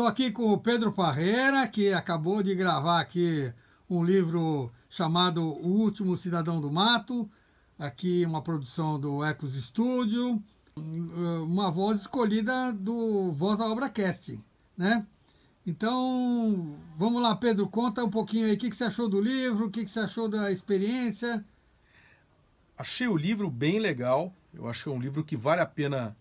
Estou aqui com o Pedro Parreira, que acabou de gravar aqui um livro chamado O Último Cidadão do Mato, aqui uma produção do Ecos Studio, uma voz escolhida do Voz da Obra Cast, né? Então, vamos lá, Pedro, conta um pouquinho aí o que, que você achou do livro, o que, que você achou da experiência. Achei o livro bem legal, eu achei um livro que vale a pena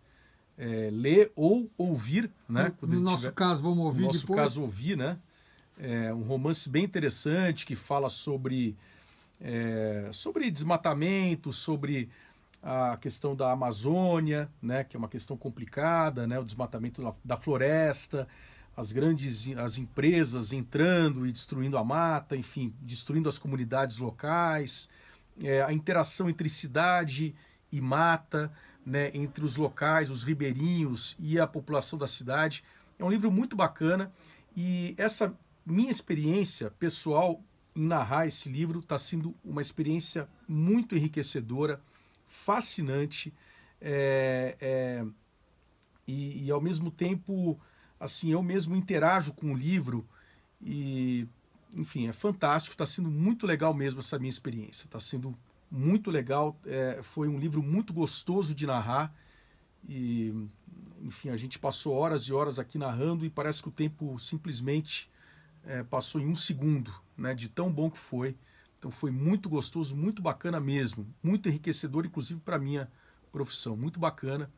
é, ler ou ouvir, né? Quando no nosso tiver... caso, vamos ouvir no nosso depois. caso, ouvir, né? É um romance bem interessante que fala sobre, é, sobre desmatamento, sobre a questão da Amazônia, né? Que é uma questão complicada, né? O desmatamento da, da floresta, as grandes as empresas entrando e destruindo a mata, enfim, destruindo as comunidades locais, é, a interação entre cidade e mata, né, entre os locais, os ribeirinhos e a população da cidade. É um livro muito bacana e essa minha experiência pessoal em narrar esse livro está sendo uma experiência muito enriquecedora, fascinante é, é, e, e, ao mesmo tempo, assim, eu mesmo interajo com o livro e, enfim, é fantástico. Está sendo muito legal mesmo essa minha experiência. Está sendo muito legal. É, foi um livro muito gostoso de narrar. E, enfim, a gente passou horas e horas aqui narrando e parece que o tempo simplesmente é, passou em um segundo, né, de tão bom que foi. Então foi muito gostoso, muito bacana mesmo, muito enriquecedor, inclusive para minha profissão, muito bacana.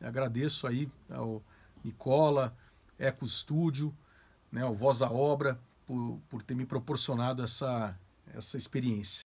agradeço aí ao Nicola, Eco Studio, né, ao Voz à Obra, por, por ter me proporcionado essa, essa experiência.